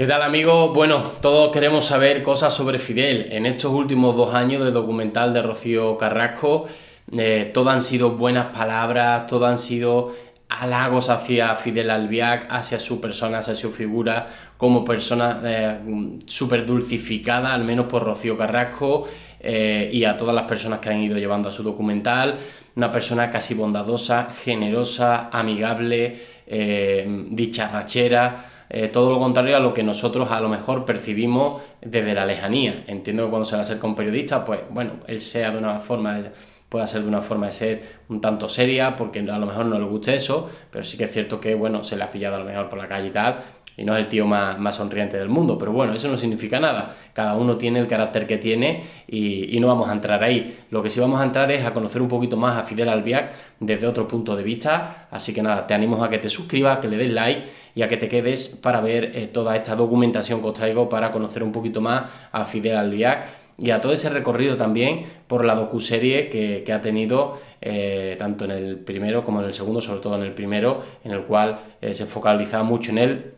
¿Qué tal amigos? Bueno, todos queremos saber cosas sobre Fidel. En estos últimos dos años de documental de Rocío Carrasco, eh, todas han sido buenas palabras, todas han sido halagos hacia Fidel Albiac, hacia su persona, hacia su figura, como persona eh, súper dulcificada, al menos por Rocío Carrasco eh, y a todas las personas que han ido llevando a su documental. Una persona casi bondadosa, generosa, amigable, eh, dicharrachera. Eh, todo lo contrario a lo que nosotros a lo mejor percibimos desde la lejanía. Entiendo que cuando se va a hacer con periodistas, pues bueno, él sea de una forma, pueda ser de una forma de ser un tanto seria, porque a lo mejor no le guste eso, pero sí que es cierto que, bueno, se le ha pillado a lo mejor por la calle y tal, y no es el tío más, más, sonriente del mundo, pero bueno, eso no significa nada. Cada uno tiene el carácter que tiene y, no vamos a entrar ahí. Lo que sí vamos a entrar es a conocer un poquito más a Fidel Albiac desde otro punto de vista. Así que nada, te animo a que te suscribas, que le des like y a que te quedes para ver eh, toda esta documentación que os traigo para conocer un poquito más a Fidel Albiac y a todo ese recorrido también por la docuserie que, que ha tenido eh, tanto en el primero como en el segundo, sobre todo en el primero, en el cual eh, se focaliza mucho en él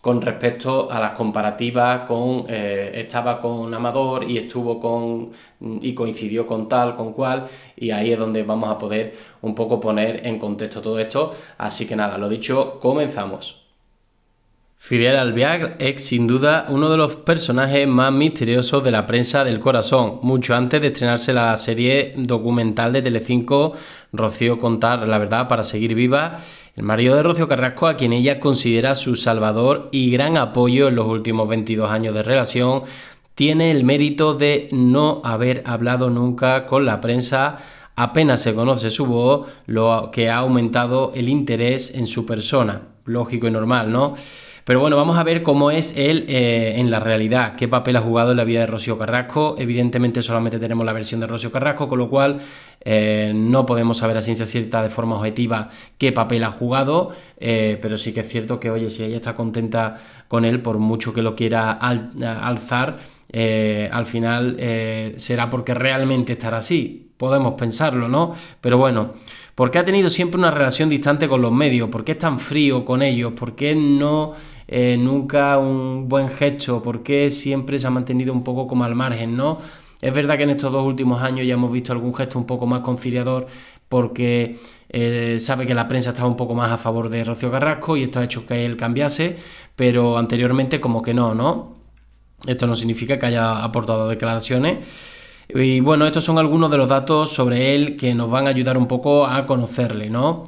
con respecto a las comparativas con eh, estaba con Amador y estuvo con mm, y coincidió con tal, con cual, y ahí es donde vamos a poder un poco poner en contexto todo esto. Así que nada, lo dicho, comenzamos. Fidel Albiag es sin duda uno de los personajes más misteriosos de la prensa del corazón, mucho antes de estrenarse la serie documental de Telecinco Rocío Contar la verdad para seguir viva, el marido de Rocío Carrasco a quien ella considera su salvador y gran apoyo en los últimos 22 años de relación, tiene el mérito de no haber hablado nunca con la prensa apenas se conoce su voz, lo que ha aumentado el interés en su persona. Lógico y normal, ¿no? Pero bueno, vamos a ver cómo es él eh, en la realidad, qué papel ha jugado en la vida de Rocío Carrasco. Evidentemente solamente tenemos la versión de Rocío Carrasco, con lo cual eh, no podemos saber a ciencia cierta de forma objetiva qué papel ha jugado, eh, pero sí que es cierto que, oye, si ella está contenta con él, por mucho que lo quiera alzar, al final será porque realmente estará así. Podemos pensarlo, ¿no? Pero bueno, ¿por qué ha tenido siempre una relación distante con los medios? ¿Por qué es tan frío con ellos? ¿Por qué no... Eh, nunca un buen gesto, porque siempre se ha mantenido un poco como al margen, ¿no? Es verdad que en estos dos últimos años ya hemos visto algún gesto un poco más conciliador porque eh, sabe que la prensa estaba un poco más a favor de Rocío Carrasco y esto ha hecho que él cambiase, pero anteriormente como que no, ¿no? Esto no significa que haya aportado declaraciones. Y bueno, estos son algunos de los datos sobre él que nos van a ayudar un poco a conocerle, ¿no?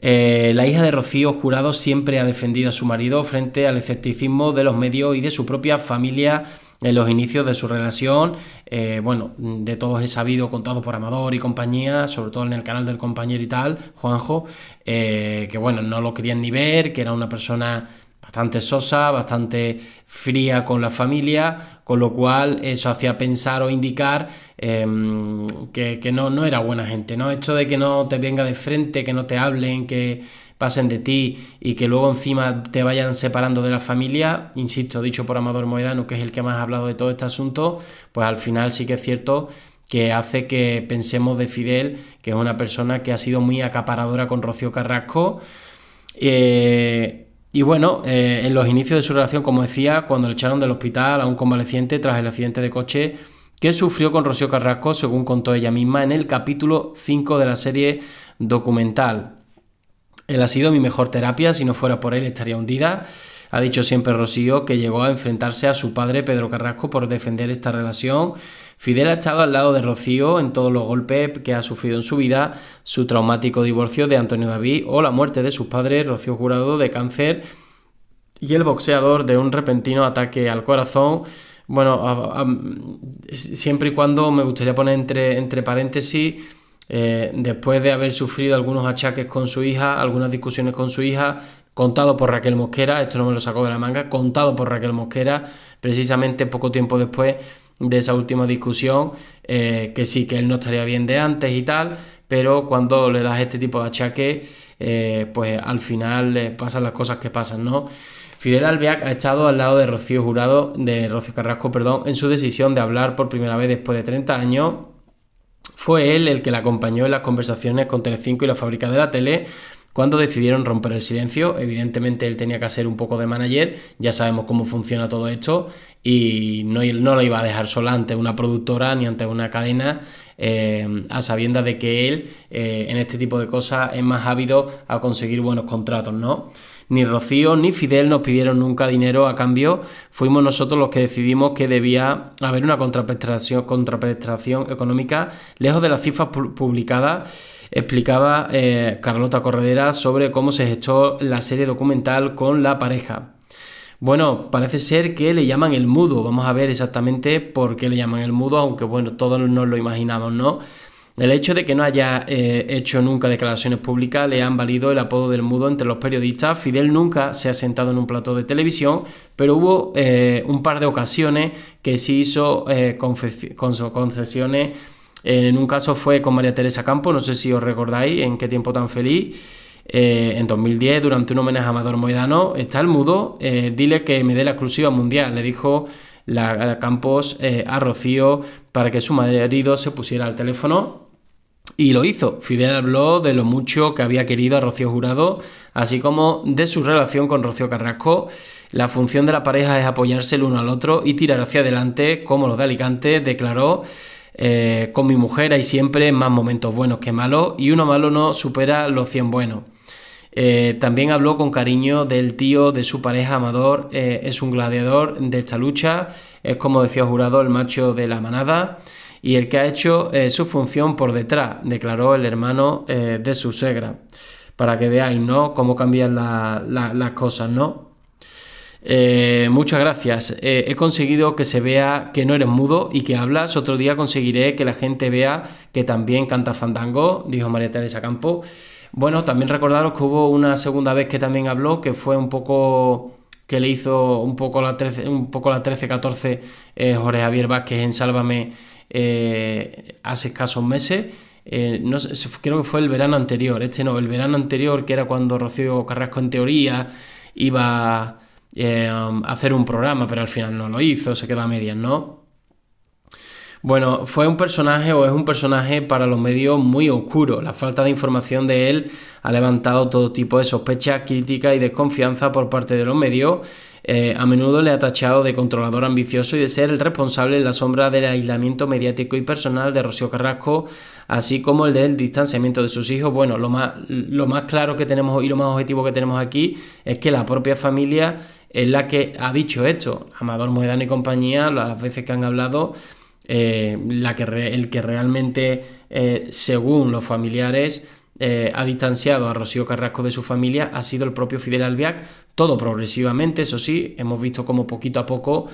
Eh, la hija de Rocío Jurado siempre ha defendido a su marido frente al escepticismo de los medios y de su propia familia en los inicios de su relación. Eh, bueno, de todos he sabido, contado por Amador y compañía, sobre todo en el canal del compañero y tal, Juanjo, eh, que bueno, no lo querían ni ver, que era una persona bastante sosa, bastante fría con la familia, con lo cual eso hacía pensar o indicar Em, que, no, no era buena gente, ¿no? Esto de que no te venga de frente, que no te hablen, que pasen de ti y que luego encima te vayan separando de la familia, insisto, dicho por Amador Moedano, que es el que más ha hablado de todo este asunto, pues al final sí que es cierto que hace que pensemos de Fidel, que es una persona que ha sido muy acaparadora con Rocío Carrasco. Eh, y bueno, eh, en los inicios de su relación, como decía, cuando le echaron del hospital a un convaleciente tras el accidente de coche, que sufrió con Rocío Carrasco, según contó ella misma en el capítulo 5 de la serie documental. Él ha sido mi mejor terapia, si no fuera por él estaría hundida. Ha dicho siempre Rocío que llegó a enfrentarse a su padre Pedro Carrasco por defender esta relación. Fidel ha estado al lado de Rocío en todos los golpes que ha sufrido en su vida, su traumático divorcio de Antonio David o la muerte de su padre, Rocío Jurado de cáncer y el boxeador de un repentino ataque al corazón bueno, siempre y cuando me gustaría poner entre, entre paréntesis, eh, después de haber sufrido algunos achaques con su hija, algunas discusiones con su hija, contado por Raquel Mosquera, esto no me lo sacó de la manga, contado por Raquel Mosquera, precisamente poco tiempo después de esa última discusión, eh, que sí, que él no estaría bien de antes y tal, pero cuando le das este tipo de achaques, eh, pues al final pasan las cosas que pasan, ¿no? Fidel Albiac ha estado al lado de Rocío Jurado, de Carrasco, perdón, en su decisión de hablar por primera vez después de 30 años. Fue él el que la acompañó en las conversaciones con Telecinco y la fábrica de la tele cuando decidieron romper el silencio. Evidentemente él tenía que hacer un poco de manager, ya sabemos cómo funciona todo esto y no, no lo iba a dejar sola ante una productora ni ante una cadena. Eh, a sabiendas de que él eh, en este tipo de cosas es más ávido a conseguir buenos contratos, ¿no? Ni Rocío ni Fidel nos pidieron nunca dinero a cambio. Fuimos nosotros los que decidimos que debía haber una contraprestación, económica lejos de las cifras publicadas explicaba eh, Carlota Corredera sobre cómo se gestó la serie documental con la pareja. Bueno, parece ser que le llaman el mudo. Vamos a ver exactamente por qué le llaman el mudo, aunque bueno, todos nos lo imaginamos, ¿no? El hecho de que no haya eh, hecho nunca declaraciones públicas le han valido el apodo del mudo entre los periodistas. Fidel nunca se ha sentado en un plato de televisión, pero hubo eh, un par de ocasiones que sí hizo eh, concesiones. En un caso fue con María Teresa Campos... no sé si os recordáis en qué tiempo tan feliz. en 2010, durante un homenaje a Amador Moedano, está el mudo, dile que me dé la exclusiva mundial, le dijo la, Campos a Rocío para que su madre herido se pusiera al teléfono y lo hizo. Fidel habló de lo mucho que había querido a Rocío Jurado, así como de su relación con Rocío Carrasco. La función de la pareja es apoyarse el uno al otro y tirar hacia adelante, como los de Alicante, declaró. Eh, con mi mujer hay siempre más momentos buenos que malos y uno malo no supera los 100 buenos. Eh, también habló con cariño del tío de su pareja Amador, eh, es un gladiador de esta lucha, es como decía jurado el macho de la manada y el que ha hecho eh, su función por detrás, declaró el hermano eh, de su suegra. Para que veáis, ¿no? Cómo cambian las cosas, ¿no? Eh, muchas gracias. he conseguido que se vea que no eres mudo y que hablas. Otro día conseguiré que la gente vea que también canta fandango, dijo María Teresa Campo. Bueno, también recordaros que hubo una segunda vez que también habló, que fue un poco que le hizo un poco la 13, un poco la 13-14 eh, Jorge Javier Vázquez en Sálvame eh, hace escasos meses. Eh, creo que fue el verano anterior, este no, el verano anterior, que era cuando Rocío Carrasco en teoría iba eh, a hacer un programa, pero al final no lo hizo, se quedó a medias, ¿no? Bueno, fue un personaje o es un personaje para los medios muy oscuro. La falta de información de él ha levantado todo tipo de sospechas, crítica y desconfianza por parte de los medios eh, a menudo le ha tachado de controlador ambicioso y de ser el responsable en la sombra del aislamiento mediático y personal de Rocío Carrasco, así como el del distanciamiento de sus hijos. Bueno, lo más, claro que tenemos y lo más objetivo que tenemos aquí es que la propia familia es la que ha dicho esto. Amador Moedán y compañía, las veces que han hablado, eh, la que el que realmente, eh, según los familiares, eh, ha distanciado a Rocío Carrasco de su familia ha sido el propio Fidel Albiac, todo progresivamente, eso sí, hemos visto como poquito a poco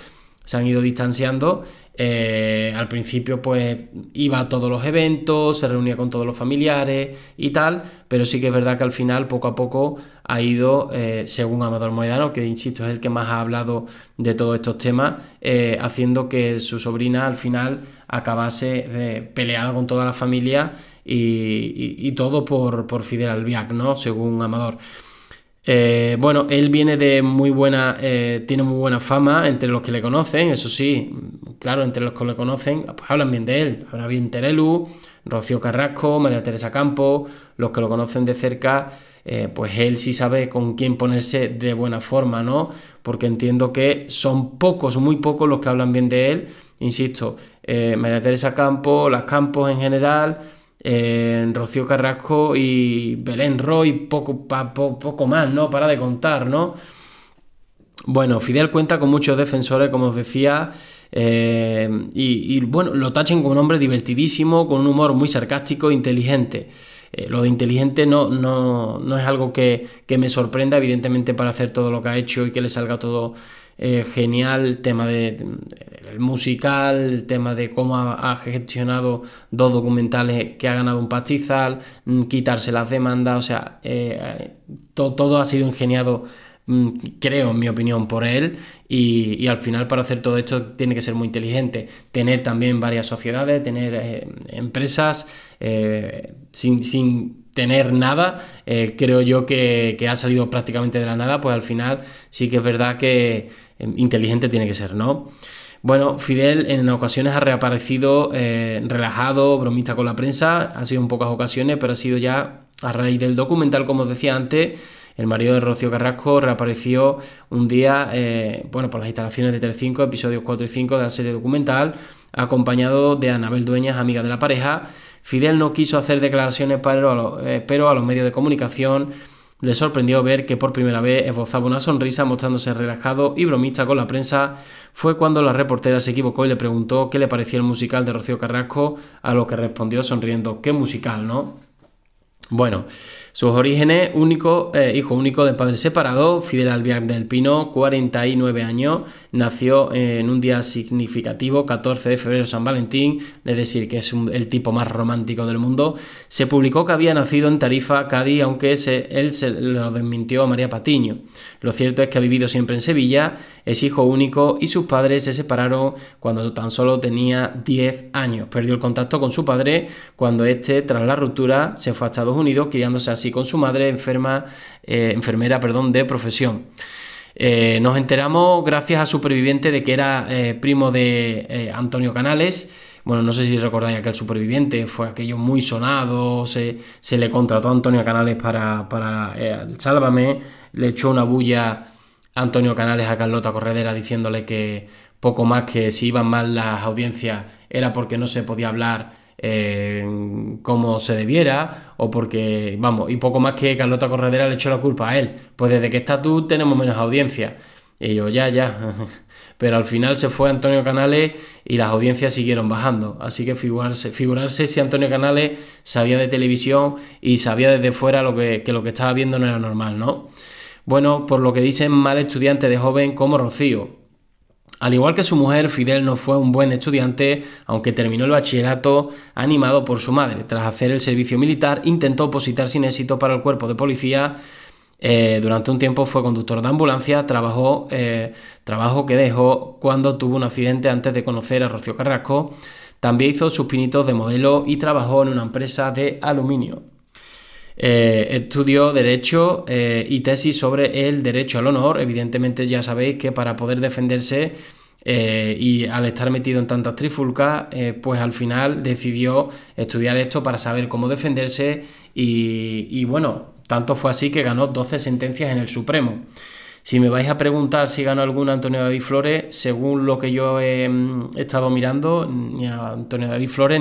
se han ido distanciando. Eh, al principio pues iba a todos los eventos, se reunía con todos los familiares y tal, pero sí que es verdad que al final poco a poco ha ido, eh, según Amador Moedano, que insisto es el que más ha hablado de todos estos temas, haciendo que su sobrina al final acabase peleada con toda la familia y, todo por, por, Fidel Albiac, ¿no? Según Amador. Eh, bueno, él viene de muy buena, eh, tiene muy buena fama entre los que le conocen, eso sí, claro, entre los que le conocen, pues hablan bien de él, habla bien Terelu, Rocío Carrasco, María Teresa Campo, los que lo conocen de cerca, eh, pues él sí sabe con quién ponerse de buena forma, ¿no? Porque entiendo que son pocos, muy pocos los que hablan bien de él, insisto, María Teresa Campo, las Campos en general, Rocío Carrasco y Belén Roy, poco, poco más, ¿no? Para de contar, ¿no? Bueno, Fidel cuenta con muchos defensores, como os decía, eh, y, bueno, lo tachen como un hombre divertidísimo, con un humor muy sarcástico e inteligente. Eh, lo de inteligente no, no, es algo que, que, me sorprenda, evidentemente, para hacer todo lo que ha hecho y que le salga todo eh, genial el tema de, el musical, el tema de cómo ha, gestionado dos documentales que ha ganado un pastizal, mm, quitarse las demandas, o sea, eh, todo ha sido ingeniado mm, creo en mi opinión por él y, al final para hacer todo esto tiene que ser muy inteligente tener también varias sociedades tener eh, empresas sin, tener nada, creo yo que, que, ha salido prácticamente de la nada, pues al final sí que es verdad que, Em, inteligente tiene que ser, ¿no? Bueno, Fidel en ocasiones ha reaparecido eh, relajado, bromista con la prensa, ha sido en pocas ocasiones, pero ha sido ya a raíz del documental, como os decía antes, el marido de Rocío Carrasco reapareció un día, eh, bueno, por las instalaciones de Telecinco, episodios 4 y 5 de la serie documental, acompañado de Anabel Dueñas, amiga de la pareja. Fidel no quiso hacer declaraciones, pero a eh, los medios de comunicación le sorprendió ver que por primera vez esbozaba una sonrisa mostrándose relajado y bromista con la prensa. Fue cuando la reportera se equivocó y le preguntó qué le parecía el musical de Rocío Carrasco, a lo que respondió sonriendo, qué musical, ¿no? Bueno, sus orígenes, único, eh, hijo único de padre separado, Fidel Albiac del Pino, 49 años, nació en un día significativo, 14 de febrero, San Valentín, es decir, que es el tipo más romántico del mundo. Se publicó que había nacido en Tarifa, Cádiz, aunque él se lo desmintió a María Patiño. Lo cierto es que ha vivido siempre en Sevilla, es hijo único y sus padres se separaron cuando tan solo tenía 10 años. Perdió el contacto con su padre cuando éste, tras la ruptura, se fue a Estados Unidos, criándose así y con su madre enferma, eh, enfermera perdón, de profesión. Eh, nos enteramos gracias a superviviente de que era eh, primo de Antonio Canales. Bueno, no sé si recordáis aquel superviviente, fue aquello muy sonado, se, le contrató a Antonio Canales para, para el Sálvame, le echó una bulla Antonio Canales a Carlota Corredera diciéndole que poco más que si iban mal las audiencias era porque no se podía hablar como se debiera o porque, vamos, y poco más que Carlota Corredera le echó la culpa a él. Pues desde que está tú tenemos menos audiencia. Y yo, ya, ya. Pero al final se fue Antonio Canales y las audiencias siguieron bajando. Así que figurarse, figurarse si Antonio Canales sabía de televisión y sabía desde fuera lo que, que lo que estaba viendo no era normal, ¿no? Bueno, por lo que dicen mal estudiante de joven como Rocío, al igual que su mujer, Fidel no fue un buen estudiante, aunque terminó el bachillerato animado por su madre. Tras hacer el servicio militar, intentó positar sin éxito para el cuerpo de policía. Eh, durante un tiempo fue conductor de ambulancia, trabajó, eh, trabajo que dejó cuando tuvo un accidente antes de conocer a Rocío Carrasco. También hizo sus pinitos de modelo y trabajó en una empresa de aluminio. Eh, estudió Derecho eh, y tesis sobre el derecho al honor. Evidentemente ya sabéis que para poder defenderse eh, y al estar metido en tantas trifulcas, pues al final decidió estudiar esto para saber cómo defenderse y, bueno, tanto fue así que ganó 12 sentencias en el Supremo. Si me vais a preguntar si ganó alguna Antonio David Flores, según lo que yo he, mm, estado mirando, ni a Antonio David Flores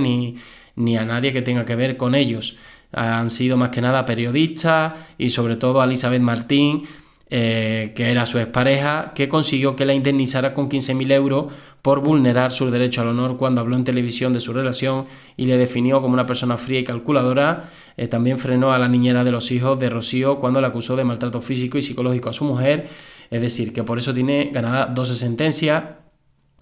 ni a nadie que tenga que ver con ellos han sido más que nada periodistas y sobre todo a Elizabeth Martín, eh, que era su expareja, que consiguió que la indemnizara con 15.000 euros por vulnerar su derecho al honor cuando habló en televisión de su relación y le definió como una persona fría y calculadora. Eh, también frenó a la niñera de los hijos de Rocío cuando la acusó de maltrato físico y psicológico a su mujer. Es decir, que por eso tiene ganada 12 sentencias,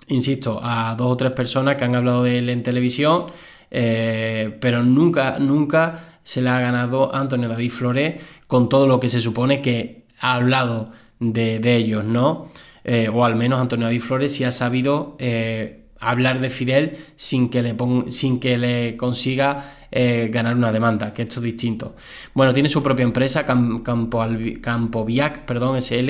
insisto, a dos o tres personas que han hablado de él en televisión, eh, pero nunca, nunca se la ha ganado Antonio David Flores con todo lo que se supone que ha hablado de, ellos, ¿no? Eh, o al menos Antonio David Flores sí ha sabido eh, hablar de Fidel sin que le, sin que le consiga eh, ganar una demanda, que esto es distinto. Bueno, tiene su propia empresa, Campo, Campo Viac, perdón, SL.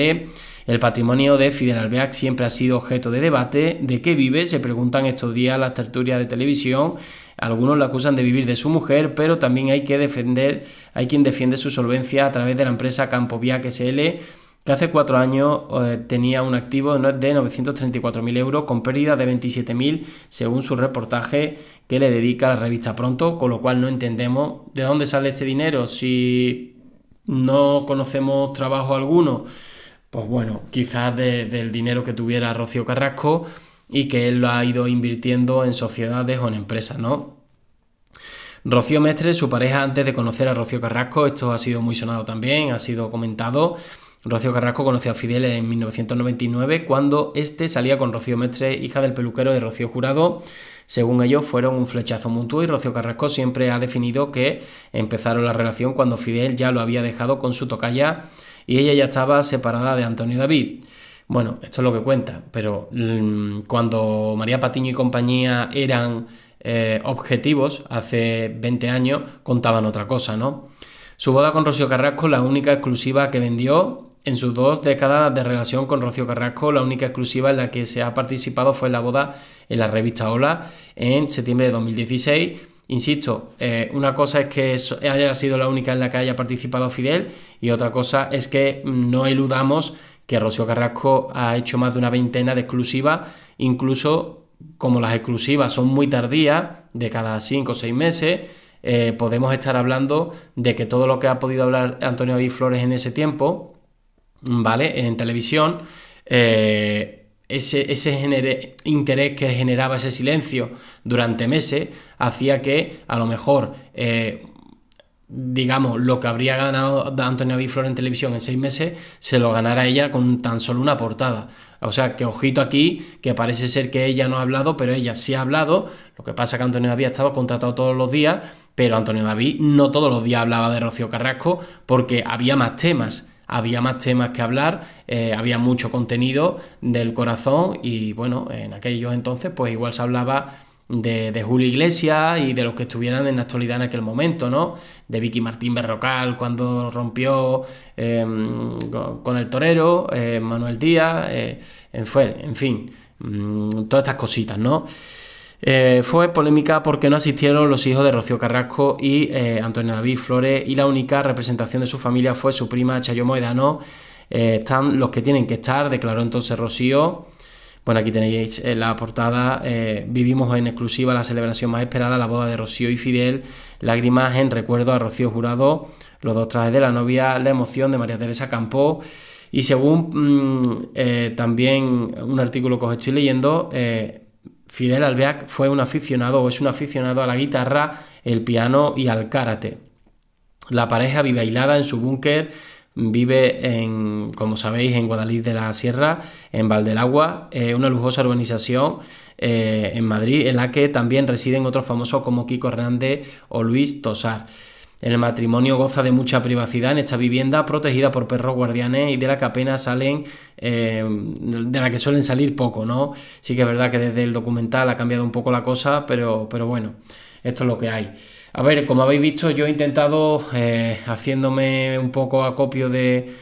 El patrimonio de Fidel Albiac siempre ha sido objeto de debate. ¿De qué vive? Se preguntan estos días las tertulias de televisión algunos la acusan de vivir de su mujer, pero también hay que defender, hay quien defiende su solvencia a través de la empresa Campovia SL, que hace cuatro años eh, tenía un activo de 934.000 euros con pérdida de 27.000 según su reportaje que le dedica la revista Pronto, con lo cual no entendemos de dónde sale este dinero si no conocemos trabajo alguno. Pues bueno, quizás del dinero que tuviera Rocío Carrasco y que él lo ha ido invirtiendo en sociedades o en empresas, ¿no? Rocío Mestre, su pareja antes de conocer a Rocío Carrasco, esto ha sido muy sonado también, ha sido comentado. Rocío Carrasco conoció a Fidel en 1999 cuando este salía con Rocío Mestre, hija del peluquero de Rocío Jurado. Según ellos, fueron un flechazo mutuo y Rocío Carrasco siempre ha definido que empezaron la relación cuando Fidel ya lo había dejado con su tocaya y ella ya estaba separada de Antonio David. Bueno, esto es lo que cuenta, pero mm, cuando María Patiño y compañía eran eh, objetivos hace 20 años, contaban otra cosa, ¿no? Su boda con Rocío Carrasco, la única exclusiva que vendió en sus dos décadas de relación con Rocío Carrasco, la única exclusiva en la que se ha participado fue la boda en la revista Hola en septiembre de 2016. Insisto, eh, una cosa es que haya sido la única en la que haya participado Fidel y otra cosa es que mm, no eludamos que Rocío Carrasco ha hecho más de una veintena de exclusivas, incluso como las exclusivas son muy tardías, de cada cinco o seis meses, eh, podemos estar hablando de que todo lo que ha podido hablar Antonio David Flores en ese tiempo, ¿vale? En televisión, eh, ese, interés que generaba ese silencio durante meses hacía que a lo mejor eh, digamos, lo que habría ganado Antonia Biflor en televisión en seis meses, se lo ganara ella con tan solo una portada. O sea, que ojito aquí, que parece ser que ella no ha hablado, pero ella sí ha hablado. Lo que pasa es que Antonio David estaba contratado todos los días, pero Antonio David no todos los días hablaba de Rocío Carrasco porque había más temas. Había más temas que hablar, eh, había mucho contenido del corazón y bueno, en aquellos entonces pues igual se hablaba de, Julio Iglesias y de los que estuvieran en la actualidad en aquel momento, ¿no? De Vicky Martín Berrocal cuando rompió em, con el torero, eh, Manuel Díaz, eh, en, fue, en fin, mm, todas estas cositas, ¿no? Eh, fue polémica porque no asistieron los hijos de Rocío Carrasco y Antonio David Flores y la única representación de su familia fue su prima Chayo Moedano. están los que tienen que estar, declaró entonces Rocío. Bueno, aquí tenéis eh, la portada. Eh, vivimos en exclusiva la celebración más esperada, la boda de Rocío y Fidel. Lágrimas en recuerdo a Rocío Jurado, los dos trajes de la novia, la emoción de María Teresa Campó. Y según mm, eh, también un artículo que os estoy leyendo, Fidel Albeac fue un aficionado o es un aficionado a la guitarra, el piano y al karate. La pareja vive aislada en su búnker Vive en, como sabéis, en Guadalix de la Sierra, en Valdelagua, una lujosa urbanización eh, en Madrid, en la que también residen otros famosos como Kiko Hernández o Luis Tosar. El matrimonio goza de mucha privacidad en esta vivienda, protegida por perros guardianes y de la que apenas salen, eh, de la que suelen salir poco, ¿no? Sí que es verdad que desde el documental ha cambiado un poco la cosa, pero, pero bueno esto es lo que hay. A ver, como habéis visto, yo he intentado, eh, haciéndome un poco acopio de,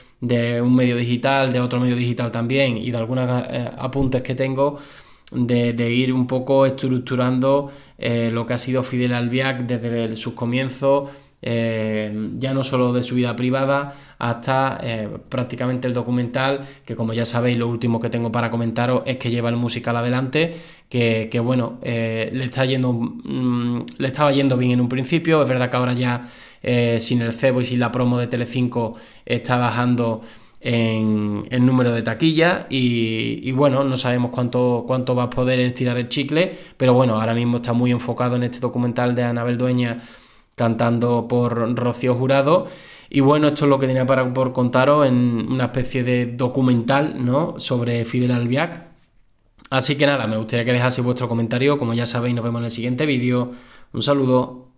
un medio digital, de otro medio digital también, y de algunos eh, apuntes que tengo, de, ir un poco estructurando eh, lo que ha sido Fidel Albiac desde sus comienzos, ya no solo de su vida privada, hasta eh, prácticamente el documental, que como ya sabéis, lo último que tengo para comentaros es que lleva el musical adelante, que, bueno, eh, le, está yendo, mm, le estaba yendo bien en un principio, es verdad que ahora ya eh, sin el cebo y sin la promo de Telecinco está bajando en el número de taquilla... y, bueno, no sabemos cuánto, cuánto va a poder estirar el chicle, pero bueno, ahora mismo está muy enfocado en este documental de Anabel Dueña cantando por Rocío Jurado y bueno, esto es lo que tenía para, por contaros en una especie de documental ¿no? sobre Fidel Albiac. Así que nada, me gustaría que dejase vuestro comentario. Como ya sabéis, nos vemos en el siguiente vídeo. Un saludo.